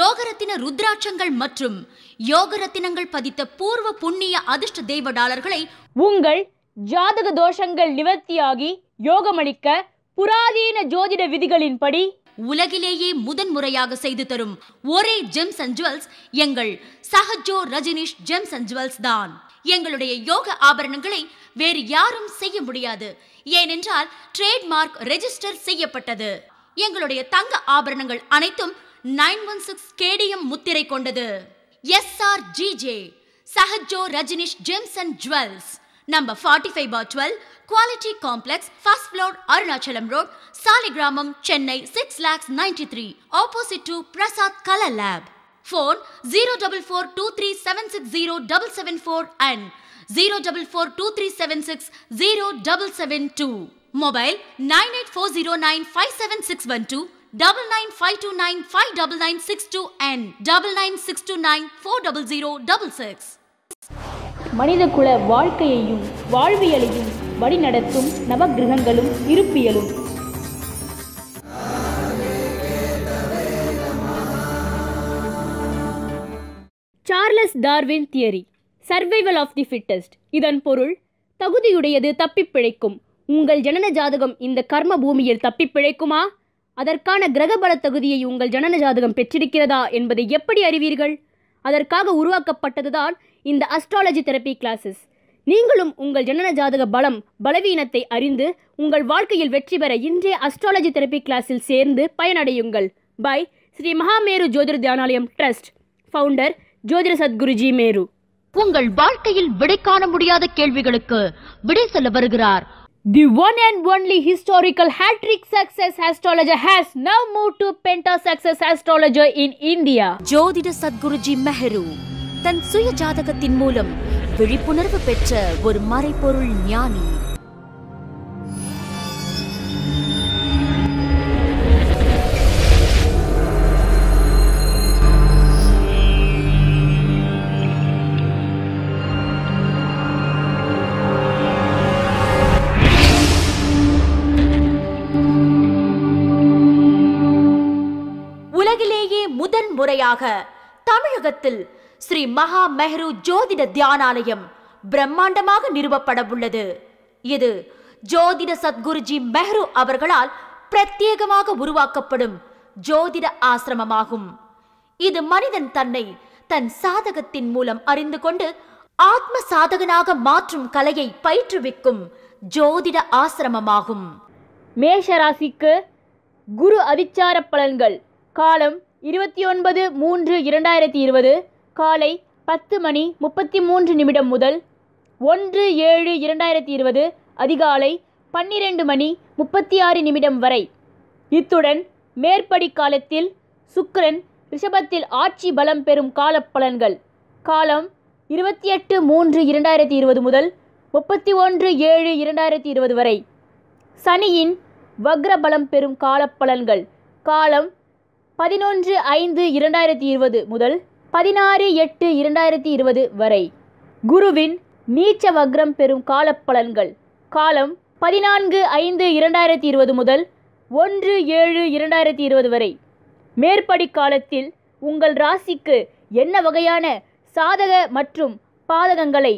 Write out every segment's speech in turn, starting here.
யோகரத்தின ருத்ராட்சங்கள் மற்றும் யோகரத்தினங்கள் பதித்த பூர்வ புண்ணிய அதிர்ஷ்ட தெய்வ டாலர்களை உங்கள் ஜாதக தோஷங்கள் நிவர்த்தியாகி யோகமளிக்க புராதீன ஜோதிட விதிகளின்படி உலகிலேயே முதன் முறையாக செய்து தரும் ஒரே ஜெம்ஸ் அண்ட் ஜுவல்ஸ் எங்கள் Sahajo Rajnish gems and jewels தான் எங்களுடைய யோக ஆபரணங்களை வேறு யாரும் செய்ய முடியாது ஏனென்றால் ட்ரேட்மார்க் ரெஜிஸ்டர் செய்யப்பட்டது எங்களுடைய தங்க ஆபரணங்கள் அனைத்தும் நைன் ஒன் சிக்ஸ் கேடிஎம் முத்திரை கொண்டது S R GJ Sahajo Rajnish gems and jewels number forty five bar twelve quality complex first floor Arunachalam road Saligramam Chennai six lakhs ninety three opposite to Prasad colour lab phone zero double four two three seven six zero double seven four and zero double four two three seven six zero double seven two mobile nine eight four zero nine five seven six one two double nine five two nine five double nine six two and double nine six two nine four double zero double six மனிதகுல வாழ்க்கையையும் வாழ்வியலையும் வழிநடத்தும் நவகிரகங்களும் இருப்பியலும் Charles Darwin theory survival of the fittest இதன் பொருள் தகுதியுடையது தப்பி பிழைக்கும் உங்கள் ஜனன ஜாதகம் இந்த கர்ம பூமியில் தப்பி பிழைக்குமா அதற்கான கிரகபல தகுதியை உங்கள் ஜனன ஜாதகம் பெற்றிருக்கிறதா என்பதை எப்படி அறிவீர்கள் அதற்காக உருவாக்கப்பட்டதுதான் இந்த அஸ்ட்ராலஜி தெரப்பி கிளாஸஸ் நீங்களும் உங்கள் ஜனன ஜாதக பலம் பலவீனத்தை அறிந்து உங்கள் வாழ்க்கையில் வெற்றி பெற இன்றைய அஸ்ட்ராலஜி தெரப்பி கிளாஸில் சேர்ந்து பயனடையுங்கள் பை ஸ்ரீ மகாமேரு ஜோதிட தியானாலயம் ட்ரஸ்ட் ஃபவுண்டர் ஜோதிட சத்குருஜி மேரு உங்கள் வாழ்க்கையில் விடை காண முடியாத கேள்விகளுக்கு விடை சொல்ல வருகிறார் The one and only historical hat-trick success astrologer has now moved to Penta Success Astrologer in India. ஜோதிட Sadguruji மெஹரு Tansuya சுய ஜாதகத்தின் மூலம் விழிப்புணர்வு பெற்ற ஒரு மறைபொருள் முறையாக தமிழகத்தில் ஸ்ரீ மகா மெஹ்ரு ஜோதிட தியானாலயம் பிரம்மாண்டமாக நிறுவப்பட உள்ளது இது ஜோதிட சத்குருஜி மெஹ்ரு அவர்களால் பிரத்யேகமாக உருவாக்கப்படும் ஜோதிட ஆசிரமமாகும் இது மனிதன் தன்னை தன் சாதகத்தின் மூலம் அறிந்து கொண்டு ஆத்ம சாதகனாக மாற்றும் கலையை பயிற்றுவிக்கும் ஜோதிட ஆசிரமமாகும் மேஷராசிக்கு குரு அதிச்சார பலன்கள் காலம் இருபத்தி ஒன்பது மூன்று இரண்டாயிரத்தி இருபது காலை பத்து மணி முப்பத்தி மூன்று நிமிடம் முதல் ஒன்று ஏழு இரண்டாயிரத்தி இருபது அதிகாலை பன்னிரெண்டு மணி முப்பத்தி ஆறு நிமிடம் வரை இத்துடன் மேற்படி காலத்தில் சுக்கரன் ரிஷபத்தில் ஆட்சி பலம் பெறும் கால பலன்கள் காலம் இருபத்தி எட்டு மூன்று இரண்டாயிரத்தி இருபது முதல் முப்பத்தி ஒன்று ஏழு இரண்டாயிரத்தி இருபது வரை சனியின் வக்ர பலம் பெறும் கால பலன்கள் காலம் பதினொன்று ஐந்து இரண்டாயிரத்தி இருபது முதல் பதினாறு எட்டு இரண்டாயிரத்தி இருபது வரை குருவின் நீச்ச வக்ரம் பெறும் கால பலன்கள் காலம் பதினான்கு ஐந்து இரண்டாயிரத்தி இருபது முதல் ஒன்று ஏழு இரண்டாயிரத்தி இருபது வரை மேற்படி காலத்தில் உங்கள் ராசிக்கு என்ன வகையான சாதக மற்றும் பாதகங்களை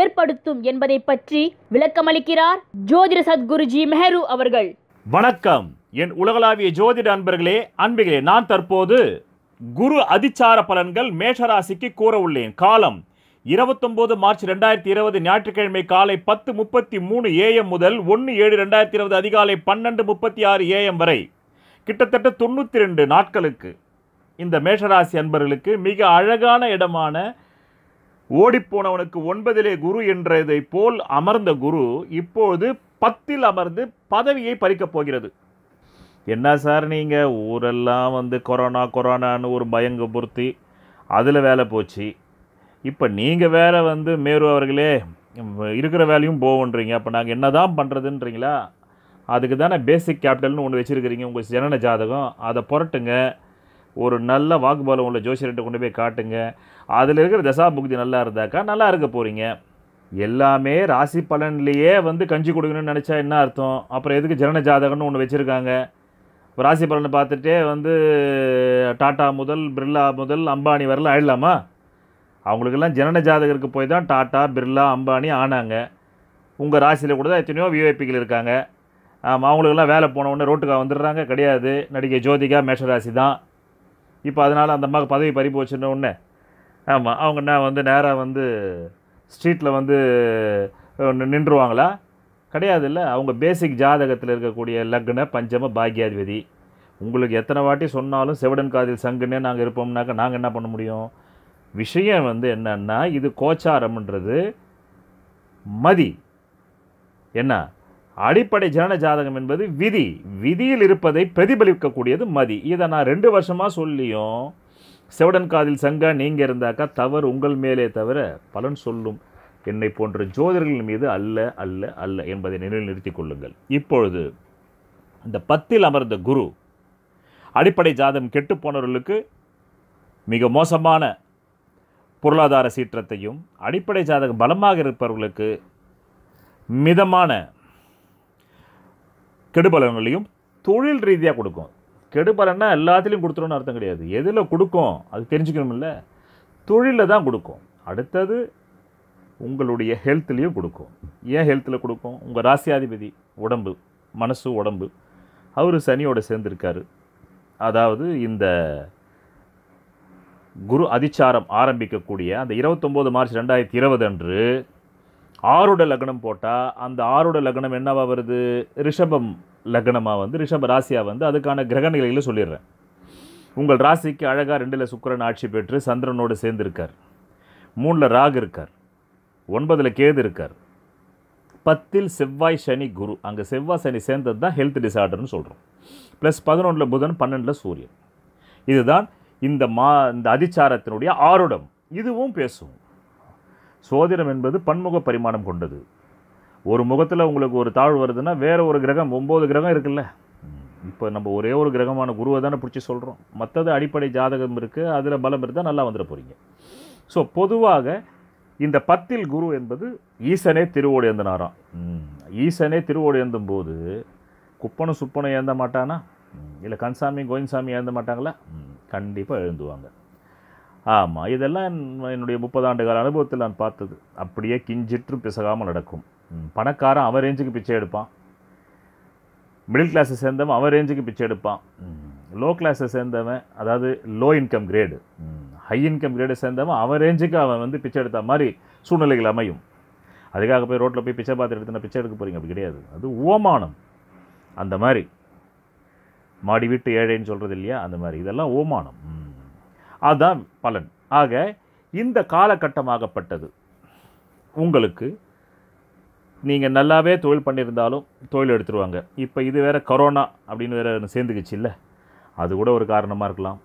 ஏற்படுத்தும் என்பதை பற்றி விளக்கமளிக்கிறார் ஜோதிர சத்குருஜி மெஹரு அவர்கள் வணக்கம் என் உலகளாவிய ஜோதிட அன்பர்களே அன்பிகளே நான் தற்போது குரு அதிச்சார பலன்கள் மேஷராசிக்கு கூற உள்ளேன் காலம் இருபத்தொம்போது மார்ச் ரெண்டாயிரத்தி இருபது ஞாயிற்றுக்கிழமை காலை பத்து முப்பத்தி மூணு ஏஎம் முதல் ஒன்று ஏழு ரெண்டாயிரத்தி இருபது அதிகாலை பன்னெண்டு முப்பத்தி ஆறு ஏஎம் வரை கிட்டத்தட்ட தொண்ணூற்றி ரெண்டு நாட்களுக்கு இந்த மேஷராசி அன்பர்களுக்கு மிக அழகான இடமான ஓடிப்போனவனுக்கு ஒன்பதிலே குரு என்றதை போல் அமர்ந்த குரு இப்பொழுது பத்தில் அமர்ந்து பதவியை பறிக்கப் போகிறது என்ன சார் நீங்கள் ஊரெல்லாம் வந்து கொரோனா கொரோனான்னு ஒரு பயங்க பொருத்தி அதில் வேலை போச்சு இப்போ நீங்கள் வேற வந்து மேரு அவர்களே இருக்கிற வேலையும் போகன்றீங்க அப்போ நாங்கள் என்ன தான் பண்ணுறதுன்றீங்களா அதுக்கு தானே பேசிக் கேபிட்டல்னு ஒன்று வச்சுருக்கிறீங்க உங்கள் ஜனன ஜாதகம் அதை புரட்டுங்க ஒரு நல்ல வாக்குபாலம் உள்ள ஜோசியர்கிட்ட கொண்டு போய் காட்டுங்க அதில் இருக்கிற தசா புக்தி நல்லா இருந்தாக்கா நல்லா இருக்க போகிறீங்க எல்லாமே ராசி பலன்லேயே வந்து கஞ்சி கொடுக்கணும்னு நினச்சா என்ன அர்த்தம் அப்புறம் எதுக்கு ஜனன ஜாதகம்னு ஒன்று வச்சுருக்காங்க ராசி பலனை பார்த்துட்டே வந்து டாட்டா முதல் பிர்லா முதல் அம்பானி வரலாம் ஆயிடலாமா அவங்களுக்கெல்லாம் ஜனன ஜாதகருக்கு போய் தான் டாட்டா பிர்லா அம்பானி ஆனாங்க உங்கள் ராசியில் கூட தான் எத்தனையோ விஐபிகள் இருக்காங்க ஆமாம் அவங்களுக்கெல்லாம் வேலை போன உடனே ரோட்டுக்காக வந்துடுறாங்க கிடையாது நடிகை ஜோதிகா மேஷராசி தான் இப்போ அதனால் அந்த அம்மாவுக்கு பதவி பறி போச்சுன்ன ஆமாம் அவங்க நான் வந்து நேராக வந்து ஸ்ட்ரீட்டில் வந்து நின்றுவாங்களா கிடையாது இல்லை அவங்க பேசிக் ஜாதகத்தில் இருக்கக்கூடிய லக்ன பஞ்சம பாக்யாதிபதி உங்களுக்கு எத்தனை வாட்டி சொன்னாலும் செவடன் காதில் சங்குன்னே நாங்கள் இருப்போம்னாக்க நாங்கள் என்ன பண்ண முடியும் விஷயம் வந்து என்னென்னா இது கோச்சாரம்ன்றது மதி என்ன அடிப்படை ஜன ஜாதகம் என்பது விதி விதியில் இருப்பதை பிரதிபலிக்கக்கூடியது மதி இதை நான் ரெண்டு வருஷமாக சொல்லியும் செவடன் காதில் சங்க நீங்கள் இருந்தாக்கா தவறு உங்கள் மேலே தவிர பலன் சொல்லும் என்னை போன்ற ஜோதிடர்கள் மீது அல்ல அல்ல அல்ல என்பதை நிறுத்திக் கொள்ளுங்கள் இப்பொழுது இந்த பத்தில் அமர்ந்த குரு அடிப்படை ஜாதகம் கெட்டுப்போனவர்களுக்கு மிக மோசமான பொருளாதார சீற்றத்தையும் அடிப்படை ஜாதகம் பலமாக இருப்பவர்களுக்கு மிதமான கெடுபலன்களையும் தொழில் ரீதியாக கொடுக்கும் கெடுபலன்னா எல்லாத்துலேயும் கொடுத்துருன்னு அர்த்தம் கிடையாது எதில் கொடுக்கும் அது தெரிஞ்சுக்கணும்ல தொழிலில் தான் கொடுக்கும் அடுத்தது உங்களுடைய ஹெல்த்லேயும் கொடுக்கும் ஏன் ஹெல்த்தில் கொடுக்கும் உங்கள் ராசியாதிபதி உடம்பு மனசு உடம்பு அவர் சனியோடு சேர்ந்துருக்காரு அதாவது இந்த குரு அதிச்சாரம் ஆரம்பிக்கக்கூடிய அந்த இருபத்தொம்போது மார்ச் ரெண்டாயிரத்தி இருபது அன்று ஆறுட லக்னம் போட்டால் அந்த ஆறுட லக்னம் என்னவாக வருது ரிஷபம் லக்னமாக வந்து ரிஷப ராசியாக வந்து அதுக்கான கிரக நிலைகளை சொல்லிடுறேன் உங்கள் ராசிக்கு அழகாக ரெண்டில் சுக்கரன் ஆட்சி பெற்று சந்திரனோடு சேர்ந்துருக்கார் மூணில் ராகு இருக்கார் ஒன்பதில் கேது இருக்கார் பத்தில் செவ்வாய் சனி குரு அங்கே செவ்வாய் சனி சேர்ந்தது தான் ஹெல்த் டிசார்டர்னு சொல்கிறோம் ப்ளஸ் பதினொன்றில் புதன் பன்னெண்டில் சூரியன் இதுதான் இந்த மா இந்த அதிச்சாரத்தினுடைய ஆருடம் இதுவும் பேசும் சோதிடம் என்பது பன்முக பரிமாணம் கொண்டது ஒரு முகத்தில் உங்களுக்கு ஒரு தாழ்வு வருதுன்னா வேறு ஒரு கிரகம் ஒம்பது கிரகம் இருக்குல்ல இப்போ நம்ம ஒரே ஒரு கிரகமான குருவை தானே பிடிச்சி சொல்கிறோம் மற்றது அடிப்படை ஜாதகம் இருக்குது அதில் பலம் இருந்தால் நல்லா வந்துட போகிறீங்க ஸோ பொதுவாக இந்த பத்தில் குரு என்பது ஈசனே திருவோடு ஏந்தினாராம் ஈசனே திருவோடு ஏந்தும் போது குப்பனும் சுப்பனும் ஏந்த மாட்டானா இல்லை கன்சாமி கோயின்சாமி ஏந்த மாட்டாங்களா கண்டிப்பாக எழுந்துவாங்க ஆமாம் இதெல்லாம் என்னுடைய முப்பது ஆண்டு கால அனுபவத்தில் நான் பார்த்தது அப்படியே கிஞ்சிற்று பிசகாமல் நடக்கும் பணக்காரன் அவன் ரேஞ்சுக்கு பிச்சை எடுப்பான் மிடில் கிளாஸை சேர்ந்தவன் அவன் ரேஞ்சுக்கு பிச்சை எடுப்பான் லோ கிளாஸை சேர்ந்தவன் அதாவது low income grade high income கிரேடை சேர்ந்தவன் அவன் ரேஞ்சுக்கு அவன் வந்து பிச்சை எடுத்த மாதிரி சூழ்நிலைகள் அமையும் அதுக்காக போய் ரோட்டில் போய் பிச்சை பார்த்து எடுத்துனா பிச்சை எடுக்க போகிறீங்க அப்படி கிடையாது அது ஓமானம் அந்த மாதிரி மாடி விட்டு ஏழைன்னு சொல்கிறது இல்லையா அந்த மாதிரி இதெல்லாம் ஓமானம் அதுதான் பலன் ஆக இந்த காலகட்டமாகப்பட்டது உங்களுக்கு நீங்கள் நல்லாவே தொழில் பண்ணியிருந்தாலும் தொழில் எடுத்துருவாங்க இப்போ இது வேறு கொரோனா அப்படின்னு வேறு சேர்ந்துக்குச்சு இல்லை அது கூட ஒரு காரணமாக இருக்கலாம்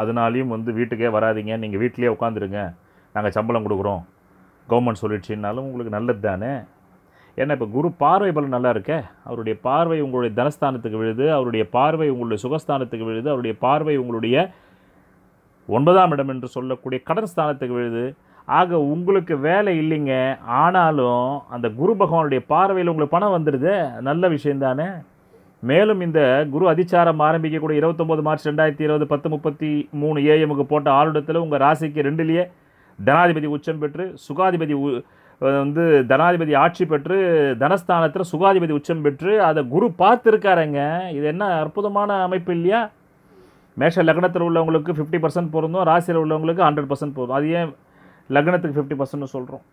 அதனாலையும் வந்து வீட்டுக்கே வராதிங்க நீங்கள் வீட்லேயே உட்காந்துருங்க நாங்கள் சம்பளம் கொடுக்குறோம் கவர்மெண்ட் சொல்லிடுச்சின்னாலும் உங்களுக்கு நல்லது தானே ஏன்னா இப்போ குரு பார்வை பலன் நல்லா இருக்கே அவருடைய பார்வை உங்களுடைய தனஸ்தானத்துக்கு விழுது அவருடைய பார்வை உங்களுடைய சுகஸ்தானத்துக்கு விழுது அவருடைய பார்வை உங்களுடைய ஒன்பதாம் இடம் என்று சொல்லக்கூடிய கடன் ஸ்தானத்துக்கு விழுது ஆக உங்களுக்கு வேலை இல்லைங்க ஆனாலும் அந்த குரு பகவானுடைய பார்வையில் உங்களுக்கு பணம் வந்துடுது நல்ல விஷயந்தானே மேலும் இந்த குரு அதிச்சாரம் ஆரம்பிக்கக்கூடிய இருபத்தொம்போது மார்ச் ரெண்டாயிரத்தி இருபது பத்து முப்பத்தி மூணு ஏஎமுக்கு போட்ட ஆளுடத்தில் உங்கள் ராசிக்கு ரெண்டுலேயே தனாதிபதி உச்சம் பெற்று சுகாதிபதி வந்து தனாதிபதி ஆட்சி பெற்று தனஸ்தானத்தில் சுகாதிபதி உச்சம் பெற்று அதை குரு பார்த்துருக்காருங்க இது என்ன அற்புதமான அமைப்பு இல்லையா மேஷ லக்னத்தில் உள்ளவங்களுக்கு ஃபிஃப்டி பர்சன்ட் பொருந்தும் ராசியில் உள்ளவங்களுக்கு ஹண்ட்ரட் பர்சன்ட் பொருந்தும் அது ஏன் லக்னத்துக்கு ஃபிஃப்டி பர்சன்ட்னு சொல்கிறோம்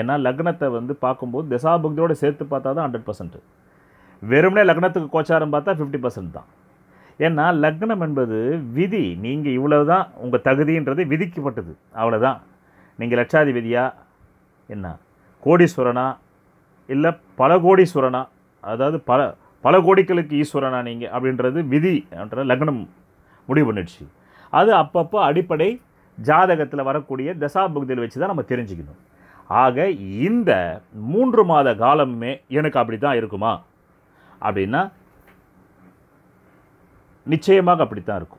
ஏன்னா லக்னத்தை வந்து பார்க்கும்போது திசாபக்தியோடு சேர்த்து பார்த்தா தான் ஹண்ட்ரட் பர்சன்ட்டு வெறுமனே லக்னத்துக்கு கோச்சாரம் பார்த்தா ஃபிஃப்டி பர்சன்ட் தான் ஏன்னா லக்னம் என்பது விதி நீங்கள் இவ்வளவு தான் உங்கள் தகுதின்றது விதிக்கப்பட்டது அவ்வளோதான் நீங்கள் லட்சாதிபதியா என்ன கோடீஸ்வரனா இல்லை பல கோடீஸ்வரனா அதாவது பல பல கோடிகளுக்கு ஈஸ்வரனா நீங்கள் அப்படின்றது விதி அப்படின்ற லக்னம் முடிவு பண்ணிடுச்சு அது அப்பப்போ அடிப்படை ஜாதகத்தில் வரக்கூடிய பகுதியில் வச்சு தான் நம்ம தெரிஞ்சுக்கணும் ஆக இந்த மூன்று மாத காலமுமே எனக்கு அப்படி தான் இருக்குமா அப்படின்னா நிச்சயமாக அப்படித்தான் இருக்கும்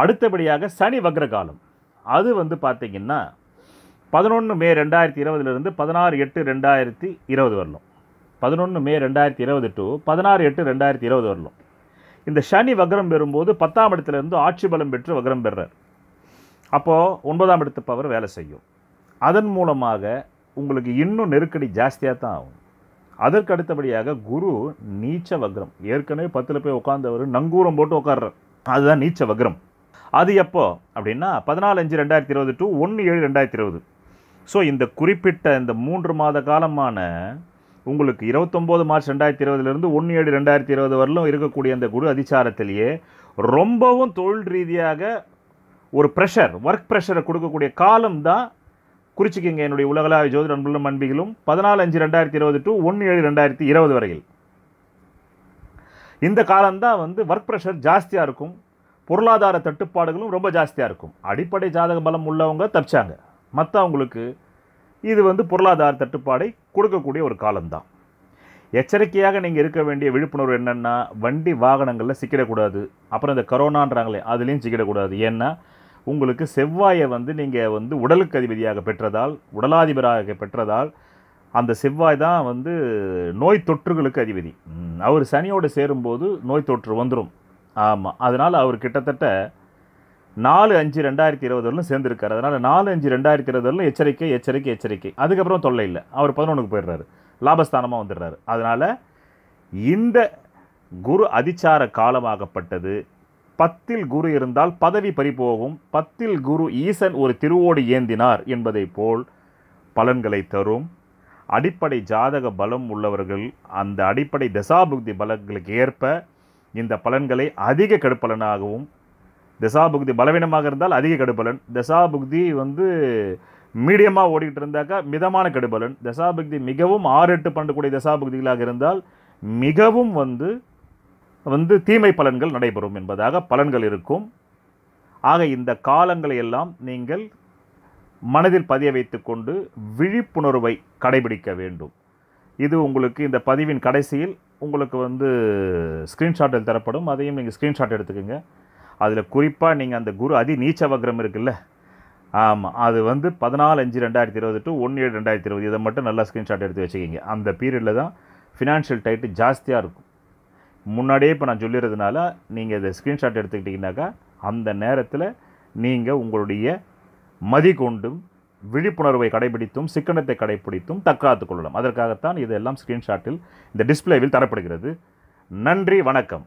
அடுத்தபடியாக சனி வக்ரகாலம் அது வந்து பார்த்திங்கன்னா பதினொன்று மே ரெண்டாயிரத்தி இருபதுலேருந்து பதினாறு எட்டு ரெண்டாயிரத்தி இருபது வரலும் பதினொன்று மே ரெண்டாயிரத்தி இருபது டு பதினாறு எட்டு ரெண்டாயிரத்தி இருபது வரலும் இந்த சனி வக்ரம் பெறும்போது பத்தாம் இடத்துலேருந்து ஆட்சி பலம் பெற்று வக்ரம் பெறார் அப்போது ஒன்பதாம் இடத்து பவர் வேலை செய்யும் அதன் மூலமாக உங்களுக்கு இன்னும் நெருக்கடி ஜாஸ்தியாக தான் ஆகும் அதற்கு அடுத்தபடியாக குரு நீச்ச வக்ரம் ஏற்கனவே பத்தில் போய் உட்காந்தவர் நங்கூரம் போட்டு உட்கார்றார் அதுதான் நீச்ச வக்ரம் அது எப்போ அப்படின்னா பதினாலு அஞ்சு ரெண்டாயிரத்தி இருபது டு ஒன்று ஏழு ரெண்டாயிரத்தி இருபது ஸோ இந்த குறிப்பிட்ட இந்த மூன்று மாத காலமான உங்களுக்கு இருபத்தொம்போது மார்ச் ரெண்டாயிரத்தி இருபதுலேருந்து ஒன்று ஏழு ரெண்டாயிரத்தி இருபது வரலும் இருக்கக்கூடிய அந்த குரு அதிச்சாரத்திலேயே ரொம்பவும் தொழில் ரீதியாக ஒரு ப்ரெஷர் ஒர்க் ப்ரெஷரை கொடுக்கக்கூடிய காலம் தான் குறிச்சிக்கிங்க என்னுடைய உலகளாவிய ஜோதி அன்புள்ள அன்பிகளும் பதினாலு அஞ்சு ரெண்டாயிரத்தி இருபது டு ஒன்று ஏழு ரெண்டாயிரத்தி இருபது வரையில் இந்த காலம்தான் வந்து ஒர்க் ப்ரெஷர் ஜாஸ்தியாக இருக்கும் பொருளாதார தட்டுப்பாடுகளும் ரொம்ப ஜாஸ்தியாக இருக்கும் அடிப்படை ஜாதக பலம் உள்ளவங்க தப்பிச்சாங்க மற்றவங்களுக்கு இது வந்து பொருளாதார தட்டுப்பாடை கொடுக்கக்கூடிய ஒரு காலம்தான் எச்சரிக்கையாக நீங்கள் இருக்க வேண்டிய விழிப்புணர்வு என்னென்னா வண்டி வாகனங்களில் சிக்கிடக்கூடாது அப்புறம் இந்த கரோனான்றாங்களே அதுலேயும் சிக்கிடக்கூடாது ஏன்னா உங்களுக்கு செவ்வாயை வந்து நீங்கள் வந்து உடலுக்கு அதிபதியாக பெற்றதால் உடலாதிபராக பெற்றதால் அந்த செவ்வாய் தான் வந்து நோய் தொற்றுகளுக்கு அதிபதி அவர் சனியோடு சேரும்போது நோய் தொற்று வந்துடும் ஆமாம் அதனால் அவர் கிட்டத்தட்ட நாலு அஞ்சு ரெண்டாயிரத்தி இருபது சேர்ந்துருக்கார் அதனால் நாலு அஞ்சு ரெண்டாயிரத்தி இருபதுலையும் எச்சரிக்கை எச்சரிக்கை எச்சரிக்கை அதுக்கப்புறம் தொல்லை இல்லை அவர் பதினொன்றுக்கு போயிடுறாரு லாபஸ்தானமாக வந்துடுறாரு அதனால் இந்த குரு அதிச்சார காலமாகப்பட்டது பத்தில் குரு இருந்தால் பதவி பறிபோகும் பத்தில் குரு ஈசன் ஒரு திருவோடு ஏந்தினார் என்பதை போல் பலன்களை தரும் அடிப்படை ஜாதக பலம் உள்ளவர்கள் அந்த அடிப்படை தசாபுக்தி பலங்களுக்கு ஏற்ப இந்த பலன்களை அதிக கடுப்பலனாகவும் தசாபுக்தி பலவீனமாக இருந்தால் அதிக கடுப்பலன் தசாபுக்தி வந்து மீடியமாக ஓடிக்கிட்டு இருந்தாக்கா மிதமான கடுபலன் தசாபுக்தி மிகவும் ஆறு எட்டு பண்ணக்கூடிய தசாபுக்திகளாக இருந்தால் மிகவும் வந்து வந்து தீமை பலன்கள் நடைபெறும் என்பதாக பலன்கள் இருக்கும் ஆக இந்த காலங்களை எல்லாம் நீங்கள் மனதில் பதிய வைத்துக்கொண்டு விழிப்புணர்வை கடைபிடிக்க வேண்டும் இது உங்களுக்கு இந்த பதிவின் கடைசியில் உங்களுக்கு வந்து ஸ்க்ரீன்ஷாட்டில் தரப்படும் அதையும் நீங்கள் ஸ்க்ரீன்ஷாட் எடுத்துக்கோங்க அதில் குறிப்பாக நீங்கள் அந்த குரு அதி நீச்ச வக்ரம் இருக்குல்ல ஆமாம் அது வந்து பதினாலு அஞ்சு ரெண்டாயிரத்தி இருபது டு ஒன்று ஏழு ரெண்டாயிரத்தி இருபது இதை மட்டும் நல்லா ஸ்க்ரீன்ஷாட் எடுத்து வச்சுக்கிங்க அந்த பீரியடில் தான் ஃபினான்ஷியல் டைட்டு ஜாஸ்தியாக இருக்கும் முன்னாடியே இப்போ நான் சொல்லிடுறதுனால நீங்கள் இதை ஸ்க்ரீன்ஷாட் எடுத்துக்கிட்டிங்கனாக்கா அந்த நேரத்தில் நீங்கள் உங்களுடைய மதி கொண்டும் விழிப்புணர்வை கடைபிடித்தும் சிக்கனத்தை கடைபிடித்தும் தக்காத்து கொள்ளலாம் அதற்காகத்தான் இதெல்லாம் ஸ்க்ரீன்ஷாட்டில் இந்த டிஸ்பிளேவில் தரப்படுகிறது நன்றி வணக்கம்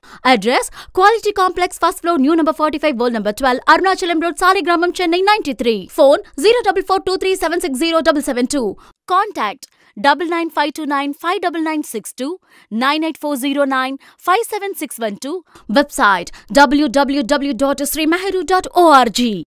Address Quality Complex, first floor, new number 45, wall number 12, Arunachalam Road, Sarigram, Chennai 93. Phone Seven Six Zero Double Seven Two. Contact 99529-59962, 98409-57612, website www.srimeheru.org.